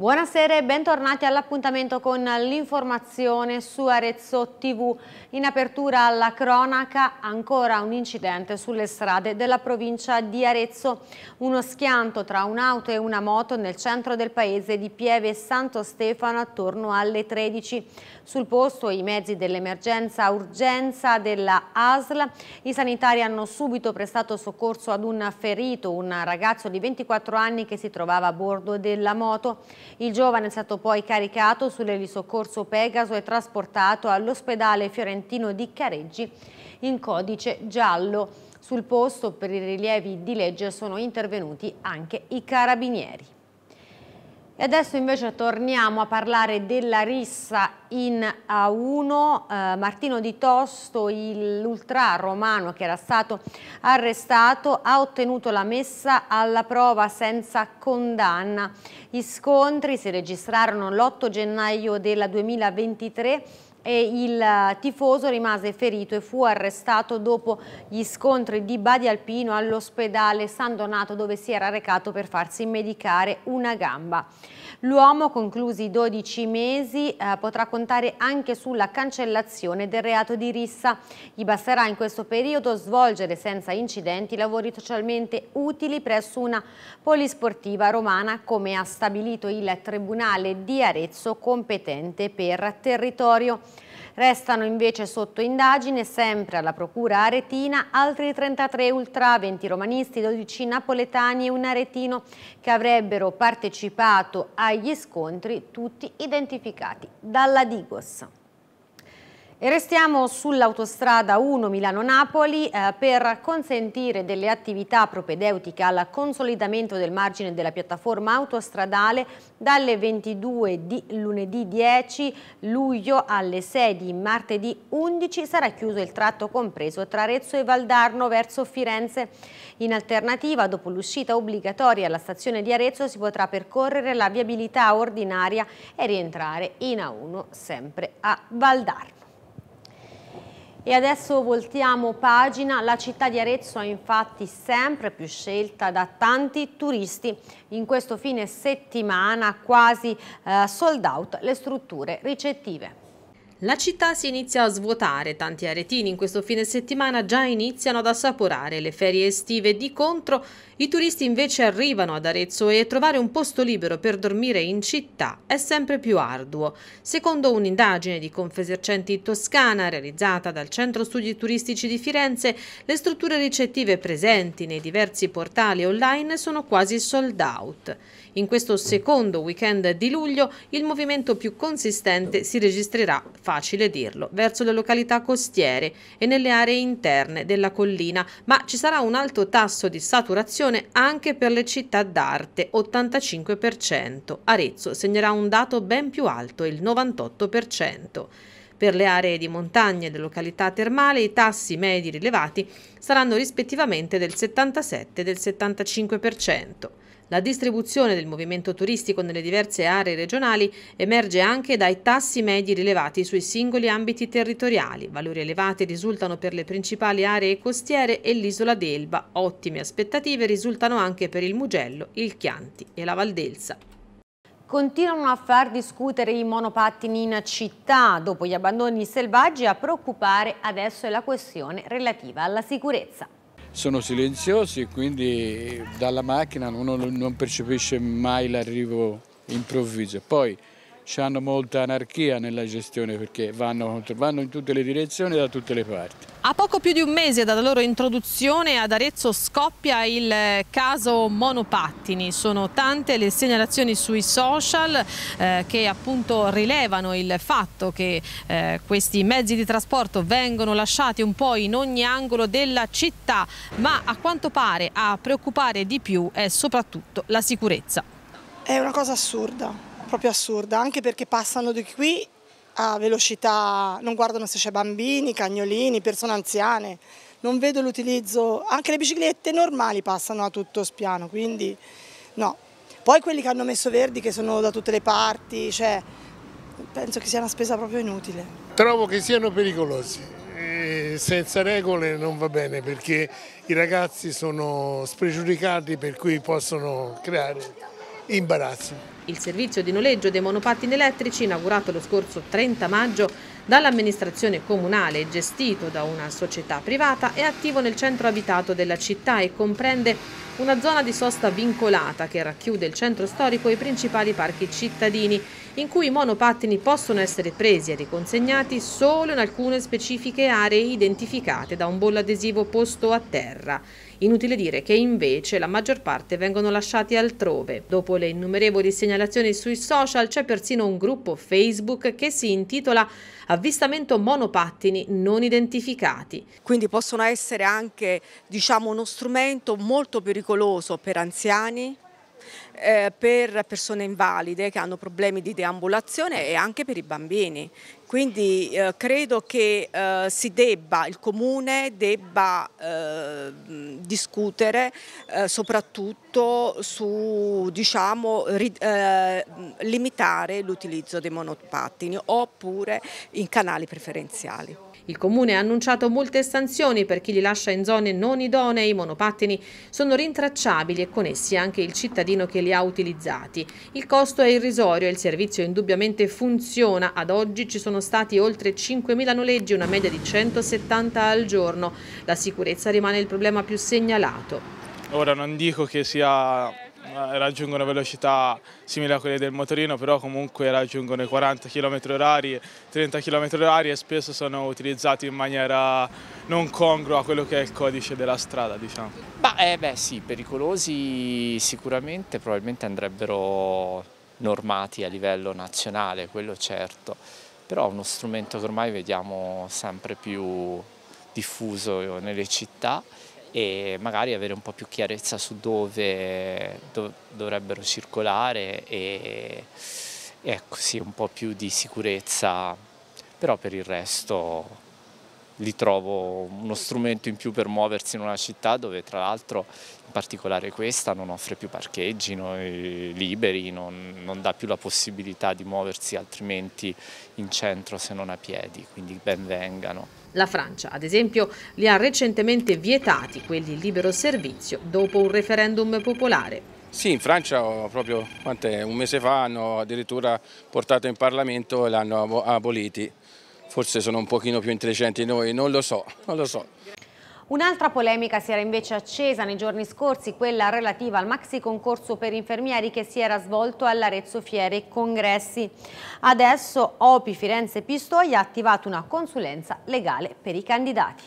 Buonasera e bentornati all'appuntamento con l'informazione su Arezzo TV. In apertura alla cronaca ancora un incidente sulle strade della provincia di Arezzo. Uno schianto tra un'auto e una moto nel centro del paese di Pieve Santo Stefano attorno alle 13. Sul posto i mezzi dell'emergenza urgenza della ASL. I sanitari hanno subito prestato soccorso ad un ferito, un ragazzo di 24 anni che si trovava a bordo della moto. Il giovane è stato poi caricato sull'elisoccorso Pegaso e trasportato all'ospedale fiorentino di Careggi in codice giallo. Sul posto per i rilievi di legge sono intervenuti anche i carabinieri. E adesso invece torniamo a parlare della rissa in A1. Eh, Martino Di Tosto, l'ultra romano che era stato arrestato, ha ottenuto la messa alla prova senza condanna. Gli scontri si registrarono l'8 gennaio del 2023 e il eh, tifoso rimase ferito e fu arrestato dopo gli scontri di Badi Alpino all'ospedale San Donato dove si era recato per farsi medicare una gamba. L'uomo, conclusi i 12 mesi, eh, potrà contare anche sulla cancellazione del reato di rissa. Gli basterà in questo periodo svolgere senza incidenti lavori socialmente utili presso una polisportiva romana come ha stabilito il Tribunale di Arezzo competente per territorio. Restano invece sotto indagine, sempre alla procura aretina, altri 33 ultra, 20 romanisti, 12 napoletani e un aretino che avrebbero partecipato agli scontri, tutti identificati dalla Digos. E restiamo sull'autostrada 1 Milano-Napoli eh, per consentire delle attività propedeutiche al consolidamento del margine della piattaforma autostradale dalle 22 di lunedì 10 luglio alle 6 di martedì 11 sarà chiuso il tratto compreso tra Arezzo e Valdarno verso Firenze. In alternativa, dopo l'uscita obbligatoria alla stazione di Arezzo si potrà percorrere la viabilità ordinaria e rientrare in A1 sempre a Valdarno. E adesso voltiamo pagina, la città di Arezzo è infatti sempre più scelta da tanti turisti. In questo fine settimana quasi eh, sold out le strutture ricettive. La città si inizia a svuotare, tanti aretini in questo fine settimana già iniziano ad assaporare le ferie estive, di contro i turisti invece arrivano ad Arezzo e trovare un posto libero per dormire in città è sempre più arduo. Secondo un'indagine di Confesercenti Toscana realizzata dal Centro Studi Turistici di Firenze, le strutture ricettive presenti nei diversi portali online sono quasi sold out. In questo secondo weekend di luglio il movimento più consistente si registrerà facile dirlo, verso le località costiere e nelle aree interne della collina, ma ci sarà un alto tasso di saturazione anche per le città d'arte, 85%. Arezzo segnerà un dato ben più alto, il 98%. Per le aree di montagna e le località termali i tassi medi rilevati saranno rispettivamente del 77 e del 75%. La distribuzione del movimento turistico nelle diverse aree regionali emerge anche dai tassi medi rilevati sui singoli ambiti territoriali. Valori elevati risultano per le principali aree costiere e l'isola d'Elba. Ottime aspettative risultano anche per il Mugello, il Chianti e la Valdelsa. Continuano a far discutere i monopattini in città. Dopo gli abbandoni selvaggi a preoccupare adesso è la questione relativa alla sicurezza sono silenziosi e quindi dalla macchina uno non percepisce mai l'arrivo improvviso. Poi hanno molta anarchia nella gestione perché vanno, vanno in tutte le direzioni e da tutte le parti. A poco più di un mese dalla loro introduzione ad Arezzo scoppia il eh, caso monopattini. Sono tante le segnalazioni sui social eh, che appunto rilevano il fatto che eh, questi mezzi di trasporto vengono lasciati un po' in ogni angolo della città, ma a quanto pare a preoccupare di più è soprattutto la sicurezza. È una cosa assurda, proprio assurda, anche perché passano di qui a velocità, non guardano se c'è bambini, cagnolini, persone anziane, non vedo l'utilizzo, anche le biciclette normali passano a tutto spiano, quindi no. Poi quelli che hanno messo verdi che sono da tutte le parti, cioè, penso che sia una spesa proprio inutile. Trovo che siano pericolosi, senza regole non va bene perché i ragazzi sono spregiudicati per cui possono creare imbarazzo. Il servizio di noleggio dei monopattini elettrici, inaugurato lo scorso 30 maggio dall'amministrazione comunale e gestito da una società privata, è attivo nel centro abitato della città e comprende una zona di sosta vincolata che racchiude il centro storico e i principali parchi cittadini, in cui i monopattini possono essere presi e riconsegnati solo in alcune specifiche aree identificate da un bollo adesivo posto a terra. Inutile dire che invece la maggior parte vengono lasciati altrove. Dopo le innumerevoli segnalazioni sui social c'è persino un gruppo Facebook che si intitola Avvistamento monopattini non identificati. Quindi possono essere anche diciamo, uno strumento molto pericoloso per anziani, eh, per persone invalide che hanno problemi di deambulazione e anche per i bambini. Quindi eh, credo che eh, si debba, il Comune debba eh, discutere eh, soprattutto su diciamo, ri, eh, limitare l'utilizzo dei monopattini oppure in canali preferenziali. Il comune ha annunciato molte sanzioni per chi li lascia in zone non idonee. I monopattini sono rintracciabili e con essi anche il cittadino che li ha utilizzati. Il costo è irrisorio e il servizio indubbiamente funziona. Ad oggi ci sono stati oltre 5.000 noleggi, una media di 170 al giorno. La sicurezza rimane il problema più segnalato. Ora non dico che sia raggiungono velocità simili a quelle del motorino, però comunque raggiungono i 40 km h 30 km h e spesso sono utilizzati in maniera non congrua a quello che è il codice della strada. Diciamo. Bah, eh, beh sì, pericolosi sicuramente, probabilmente andrebbero normati a livello nazionale, quello certo, però è uno strumento che ormai vediamo sempre più diffuso nelle città e magari avere un po' più chiarezza su dove dov dovrebbero circolare e ecco sì, un po' più di sicurezza, però per il resto li trovo uno strumento in più per muoversi in una città dove tra l'altro in particolare questa non offre più parcheggi noi, liberi, non, non, dà più la possibilità di muoversi altrimenti in centro se non a piedi, quindi ben vengano. La Francia, ad esempio, li ha recentemente vietati quelli in libero servizio dopo un referendum popolare. Sì, in Francia oh, proprio un mese fa hanno addirittura portato in Parlamento e l'hanno aboliti. Forse sono un pochino più intelligenti noi, non lo so, non lo so. Un'altra polemica si era invece accesa nei giorni scorsi, quella relativa al maxi concorso per infermieri che si era svolto all'Arezzo Fiere e Congressi. Adesso Opi Firenze Pistoia ha attivato una consulenza legale per i candidati.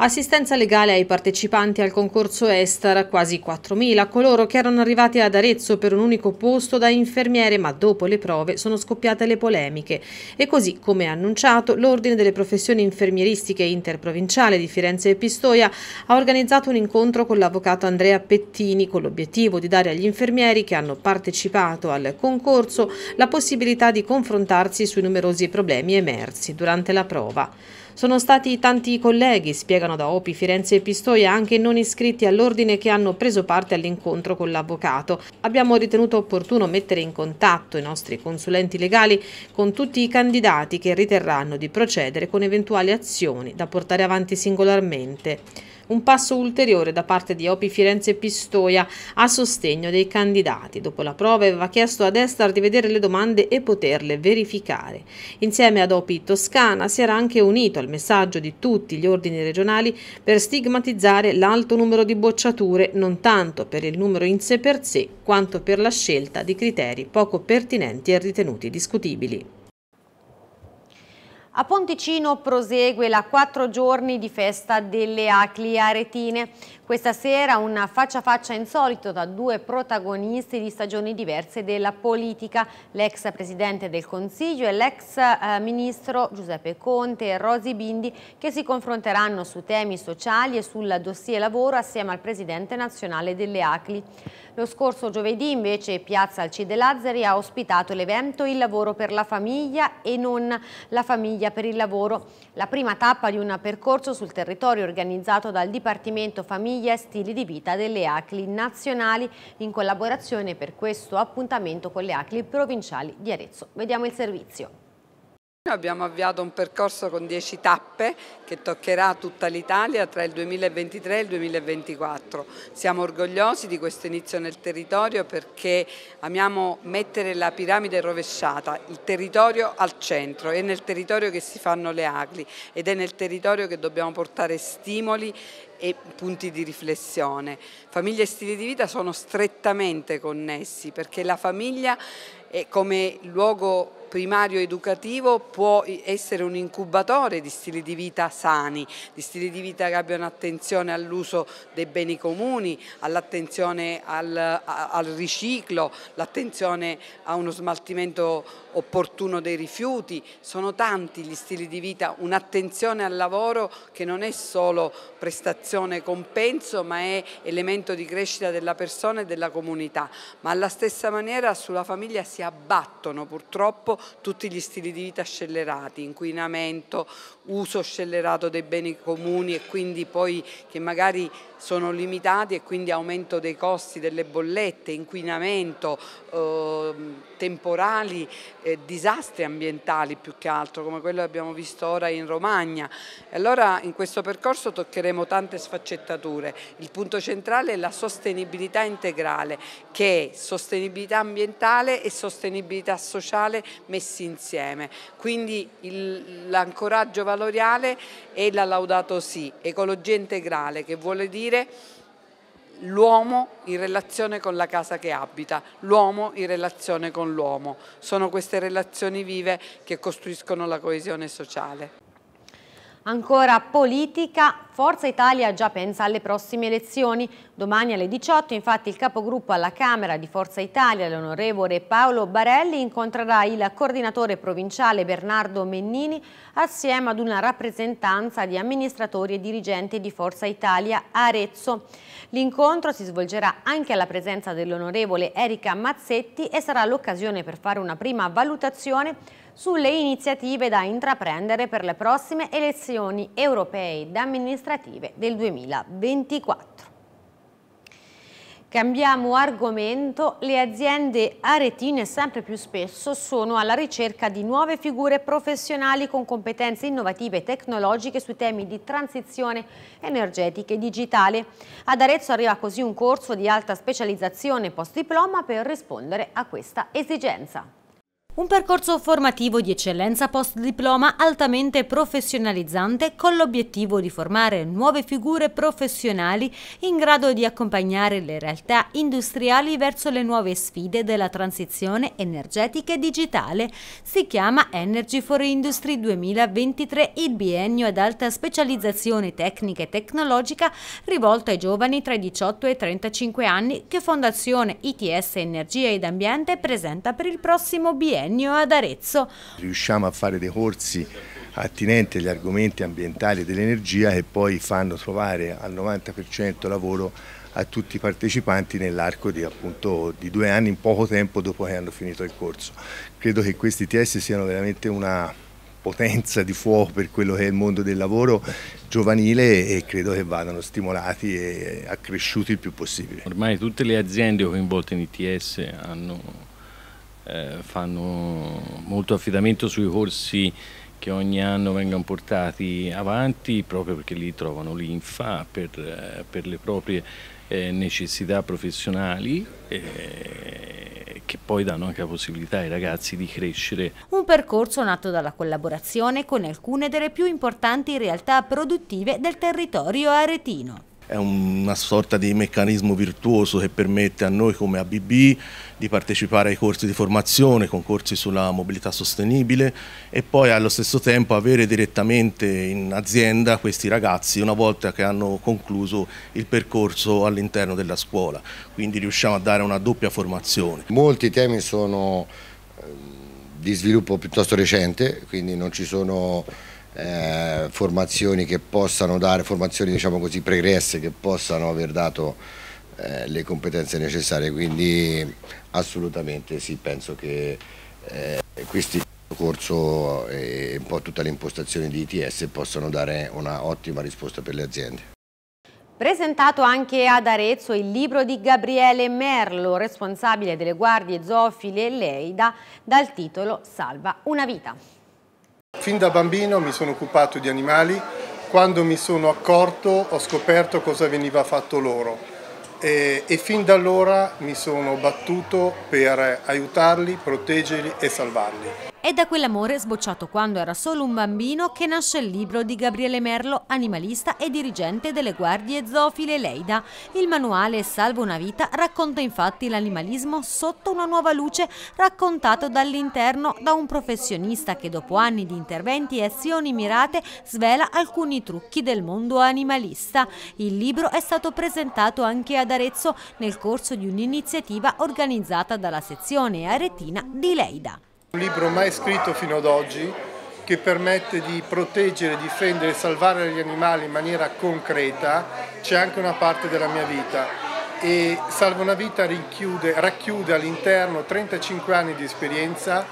Assistenza legale ai partecipanti al concorso Estar, quasi 4.000 coloro che erano arrivati ad Arezzo per un unico posto da infermiere, ma dopo le prove sono scoppiate le polemiche. E così, come annunciato, l'Ordine delle professioni infermieristiche interprovinciale di Firenze e Pistoia ha organizzato un incontro con l'avvocato Andrea Pettini con l'obiettivo di dare agli infermieri che hanno partecipato al concorso la possibilità di confrontarsi sui numerosi problemi emersi durante la prova. Sono stati tanti colleghi, spiegano da Opi, Firenze e Pistoia, anche non iscritti all'ordine che hanno preso parte all'incontro con l'avvocato. Abbiamo ritenuto opportuno mettere in contatto i nostri consulenti legali con tutti i candidati che riterranno di procedere con eventuali azioni da portare avanti singolarmente un passo ulteriore da parte di Opi Firenze Pistoia a sostegno dei candidati. Dopo la prova aveva chiesto ad Estar di vedere le domande e poterle verificare. Insieme ad Opi Toscana si era anche unito al messaggio di tutti gli ordini regionali per stigmatizzare l'alto numero di bocciature non tanto per il numero in sé per sé quanto per la scelta di criteri poco pertinenti e ritenuti discutibili. A Ponticino prosegue la quattro giorni di festa delle acli aretine. Questa sera una faccia a faccia insolito da due protagonisti di stagioni diverse della politica, l'ex Presidente del Consiglio e l'ex eh, Ministro Giuseppe Conte e Rosi Bindi che si confronteranno su temi sociali e sul dossier lavoro assieme al Presidente nazionale delle ACLI. Lo scorso giovedì invece Piazza Alcide Lazzari ha ospitato l'evento Il lavoro per la famiglia e non la famiglia per il lavoro, la prima tappa di un percorso sul territorio organizzato dal Dipartimento Famiglia famiglia e stili di vita delle ACLI nazionali in collaborazione per questo appuntamento con le ACLI provinciali di Arezzo. Vediamo il servizio. Abbiamo avviato un percorso con 10 tappe che toccherà tutta l'Italia tra il 2023 e il 2024. Siamo orgogliosi di questo inizio nel territorio perché amiamo mettere la piramide rovesciata, il territorio al centro, è nel territorio che si fanno le agli ed è nel territorio che dobbiamo portare stimoli e punti di riflessione. Famiglia e stili di vita sono strettamente connessi perché la famiglia è come luogo primario educativo può essere un incubatore di stili di vita sani, di stili di vita che abbiano attenzione all'uso dei beni comuni, all'attenzione al, al, riciclo, l'attenzione a uno smaltimento opportuno dei rifiuti. Sono tanti gli stili di vita, un'attenzione al lavoro che non è solo prestazione compenso ma è elemento di crescita della persona e della comunità, ma alla stessa maniera sulla famiglia si abbattono purtroppo tutti gli stili di vita scellerati, inquinamento, uso scellerato dei beni comuni e quindi poi che magari sono limitati e quindi aumento dei costi delle bollette, inquinamento, eh, temporali, eh, disastri ambientali più che altro, come quello che abbiamo visto ora in Romagna. Allora in questo percorso toccheremo tante sfaccettature. Il punto centrale è la sostenibilità integrale, che è sostenibilità ambientale e sostenibilità sociale messi insieme. Quindi l'ancoraggio valoriale e la laudato sì, ecologia integrale, che vuole dire l'uomo in relazione con la casa che abita, l'uomo in relazione con l'uomo. Sono queste relazioni vive che costruiscono la coesione sociale. Ancora politica, Forza Italia già pensa alle prossime elezioni. Domani alle 18 infatti il capogruppo alla Camera di Forza Italia, l'onorevole Paolo Barelli, incontrerà il coordinatore provinciale Bernardo Mennini assieme ad una rappresentanza di amministratori e dirigenti di Forza Italia a Arezzo. L'incontro si svolgerà anche alla presenza dell'onorevole Erika Mazzetti e sarà l'occasione per fare una prima valutazione sulle iniziative da intraprendere per le prossime elezioni europee ed amministrative del 2024. Cambiamo argomento, le aziende aretine sempre più spesso sono alla ricerca di nuove figure professionali con competenze innovative e tecnologiche sui temi di transizione energetica e digitale. Ad Arezzo arriva così un corso di alta specializzazione post diploma per rispondere a questa esigenza. Un percorso formativo di eccellenza post-diploma altamente professionalizzante con l'obiettivo di formare nuove figure professionali in grado di accompagnare le realtà industriali verso le nuove sfide della transizione energetica e digitale. Si chiama Energy for Industry 2023, il biennio ad alta specializzazione tecnica e tecnologica rivolto ai giovani tra i 18 e i 35 anni che Fondazione ITS Energia ed Ambiente presenta per il prossimo biennio biennio ad Arezzo. Riusciamo a fare dei corsi attinenti agli argomenti ambientali e dell'energia che poi fanno trovare al 90% lavoro a tutti i partecipanti nell'arco di, di, due anni in poco tempo dopo che hanno finito il corso. Credo che questi TS siano veramente una potenza di fuoco per quello che è il mondo del lavoro giovanile e credo che vadano stimolati e accresciuti il più possibile. Ormai tutte le aziende coinvolte in ITS hanno eh, fanno molto affidamento sui corsi che ogni anno vengono portati avanti proprio perché lì trovano linfa per, eh, per le proprie eh, necessità professionali eh, che poi danno anche la possibilità ai ragazzi di crescere. Un percorso nato dalla collaborazione con alcune delle più importanti realtà produttive del territorio aretino è una sorta di meccanismo virtuoso che permette a noi come ABB di partecipare ai corsi di formazione, concorsi sulla mobilità sostenibile e poi allo stesso tempo avere direttamente in azienda questi ragazzi una volta che hanno concluso il percorso all'interno della scuola, quindi riusciamo a dare una doppia formazione. Molti temi sono ehm, di sviluppo piuttosto recente, quindi non ci sono eh, formazioni che possano dare, formazioni diciamo così pregresse che possano aver dato eh, le competenze necessarie, quindi assolutamente sì, penso che eh, questi corso e un po' tutta l'impostazione di ITS possano dare una ottima risposta per le aziende. Presentato anche ad Arezzo il libro di Gabriele Merlo, responsabile delle guardie zoofile e Leida, dal titolo Salva una vita. Fin da bambino mi sono occupato di animali, quando mi sono accorto ho scoperto cosa veniva fatto loro e, e fin da allora mi sono battuto per aiutarli, proteggerli e salvarli. È da quell'amore sbocciato quando era solo un bambino che nasce il libro di Gabriele Merlo, animalista e dirigente delle guardie zoofile Leida. Il manuale Salvo una vita racconta infatti l'animalismo sotto una nuova luce, raccontato dall'interno da un professionista che dopo anni di interventi e azioni mirate svela alcuni trucchi del mondo animalista. Il libro è stato presentato anche ad Arezzo nel corso di un'iniziativa organizzata dalla sezione aretina di Leida. Un libro mai scritto fino ad oggi che permette di proteggere, difendere e salvare gli animali in maniera concreta, c'è anche una parte della mia vita e Salva una vita rinchiude, racchiude all'interno 35 anni di esperienza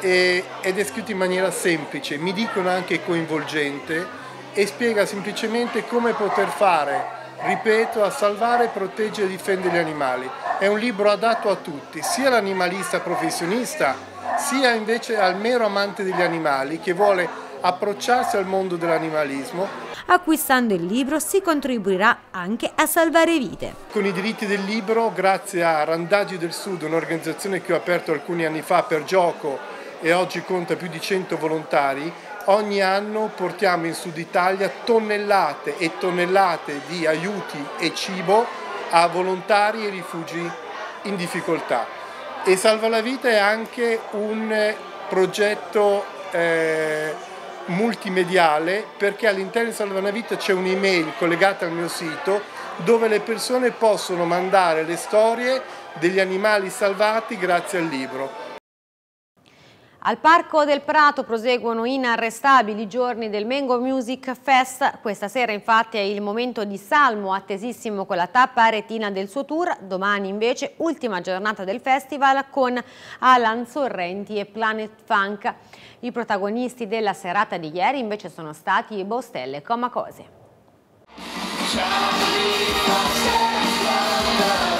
e, ed è scritto in maniera semplice, mi dicono anche coinvolgente e spiega semplicemente come poter fare, ripeto, a salvare, proteggere e difendere gli animali. È un libro adatto a tutti, sia l'animalista professionista sia invece al mero amante degli animali che vuole approcciarsi al mondo dell'animalismo. Acquistando il libro si contribuirà anche a salvare vite. Con i diritti del libro, grazie a Randaggi del Sud, un'organizzazione che ho aperto alcuni anni fa per gioco e oggi conta più di 100 volontari, ogni anno portiamo in Sud Italia tonnellate e tonnellate di aiuti e cibo a volontari e rifugi in difficoltà. E Salva la Vita è anche un eh, progetto eh, multimediale perché all'interno di Salva la Vita c'è un'email collegata al mio sito dove le persone possono mandare le storie degli animali salvati grazie al libro. Al Parco del Prato proseguono inarrestabili i giorni del Mengo Music Fest. Questa sera infatti è il momento di Salmo, attesissimo con la tappa retina del suo tour. Domani invece ultima giornata del festival con Alan Sorrenti e Planet Funk. I protagonisti della serata di ieri invece sono stati i Bostelle Comacose. Ciao,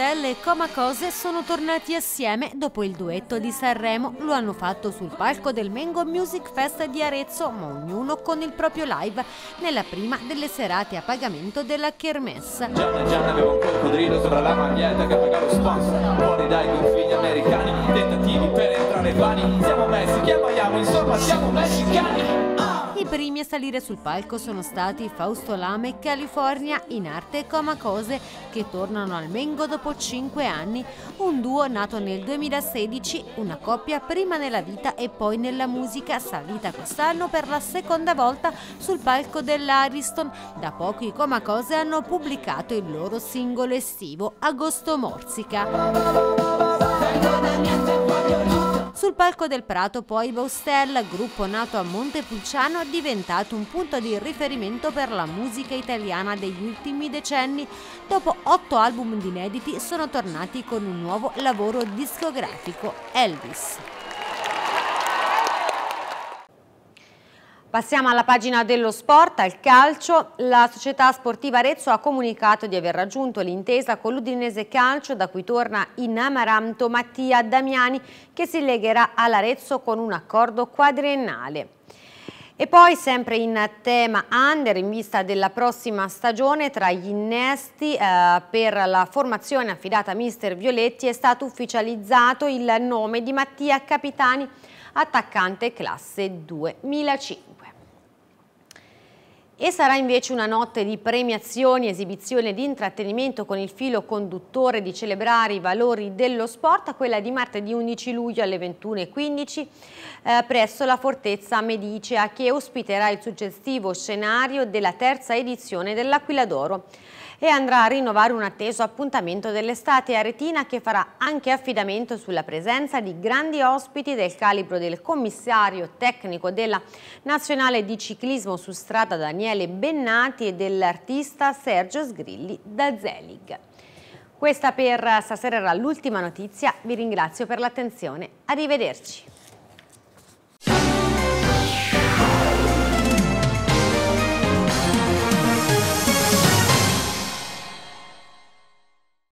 Castel e Coma Cose sono tornati assieme dopo il duetto di Sanremo. Lo hanno fatto sul palco del Mengo Music Fest di Arezzo, ma ognuno con il proprio live nella prima delle serate a pagamento della Kermesse. Gianna Gianna aveva un coccodrillo sopra la maglietta che paga lo sponsor. Fuori dai confini americani, tentativi per entrare vani. Siamo messi chiamiamo insomma siamo messicani primi a salire sul palco sono stati Fausto Lame e California in arte e Coma Cose, che tornano al Mengo dopo 5 anni, un duo nato nel 2016, una coppia prima nella vita e poi nella musica salita quest'anno per la seconda volta sul palco dell'Ariston. Da poco i Coma Cose hanno pubblicato il loro singolo estivo Agosto Morsica. Sul palco del Prato poi Baustella, gruppo nato a Montepulciano, è diventato un punto di riferimento per la musica italiana degli ultimi decenni. Dopo otto album di inediti sono tornati con un nuovo lavoro discografico, Elvis. Passiamo alla pagina dello sport, al calcio. La società sportiva Arezzo ha comunicato di aver raggiunto l'intesa con l'Udinese Calcio da cui torna in Amaranto Mattia Damiani che si legherà all'Arezzo con un accordo quadriennale. E poi sempre in tema under, in vista della prossima stagione, tra gli innesti eh, per la formazione affidata a mister Violetti è stato ufficializzato il nome di Mattia Capitani, attaccante classe 2005. E sarà invece una notte di premiazioni, esibizioni ed intrattenimento con il filo conduttore di celebrare i valori dello sport, quella di martedì 11 luglio alle 21.15 eh, presso la Fortezza Medicea che ospiterà il successivo scenario della terza edizione dell'Aquila d'Oro e andrà a rinnovare un atteso appuntamento dell'estate a Retina che farà anche affidamento sulla presenza di grandi ospiti del calibro del commissario tecnico della nazionale di ciclismo su strada Daniele Bennati e dell'artista Sergio Sgrilli da Zelig. Questa per stasera era l'ultima notizia, vi ringrazio per l'attenzione, arrivederci.